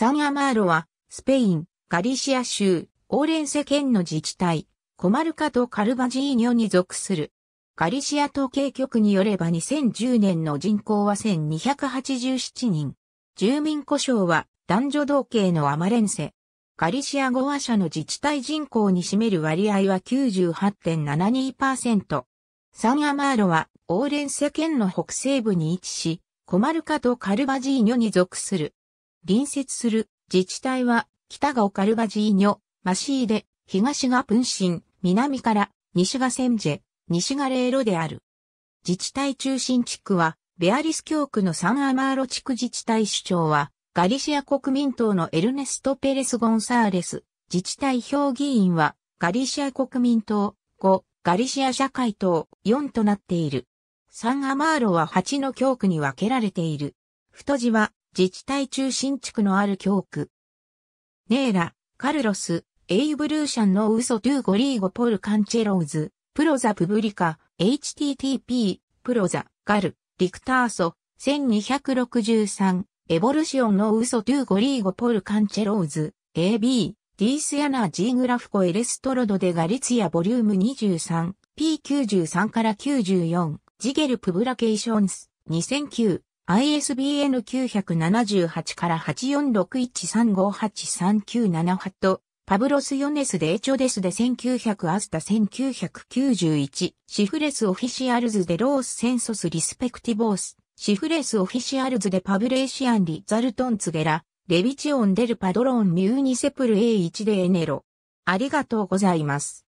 サンアマーロは、スペイン、ガリシア州、オーレンセ県の自治体、コマルカとカルバジーニョに属する。ガリシア統計局によれば2010年の人口は1287人。住民故障は男女同系のアマレンセ。ガリシア語話者の自治体人口に占める割合は98.72%。サンアマーロはオーレンセ県の北西部に位置し、コマルカとカルバジーニョに属する。隣接する自治体は、北がオカルバジーニョ、マシーデ、東がプンシン、南から西がセンジェ、西がレーロである。自治体中心地区は、ベアリス教区のサンアマーロ地区自治体首長は、ガリシア国民党のエルネスト・ペレス・ゴンサーレス、自治体評議員は、ガリシア国民党、5、ガリシア社会党、4となっている。サンアマーロは8の教区に分けられている。太字は、自治体中心地区のある教区。ネーラ、カルロス、エイブルーシャンのウソトゥーゴリーゴポルカンチェローズ、プロザプブリカ、http、プロザ、ガル、リクターソ、1263、エボルシオンのウソトゥーゴリーゴポルカンチェローズ、AB、ディースヤナージーグラフコエレストロドデガリツヤボリューム23、P93 から94、ジゲルプブラケーションス、2009、ISBN 978から8461358397と、パブロス・ヨネス・デエチョデスで1900アスタ1991、シフレス・オフィシアルズ・デ・ロース・センソス・リスペクティボース、シフレス・オフィシアルズ・デ・パブレーシアン・リ・ザルトン・ツゲラ、レビチオン・デル・パドロン・ミューニセプル A1 でエネロ。ありがとうございます。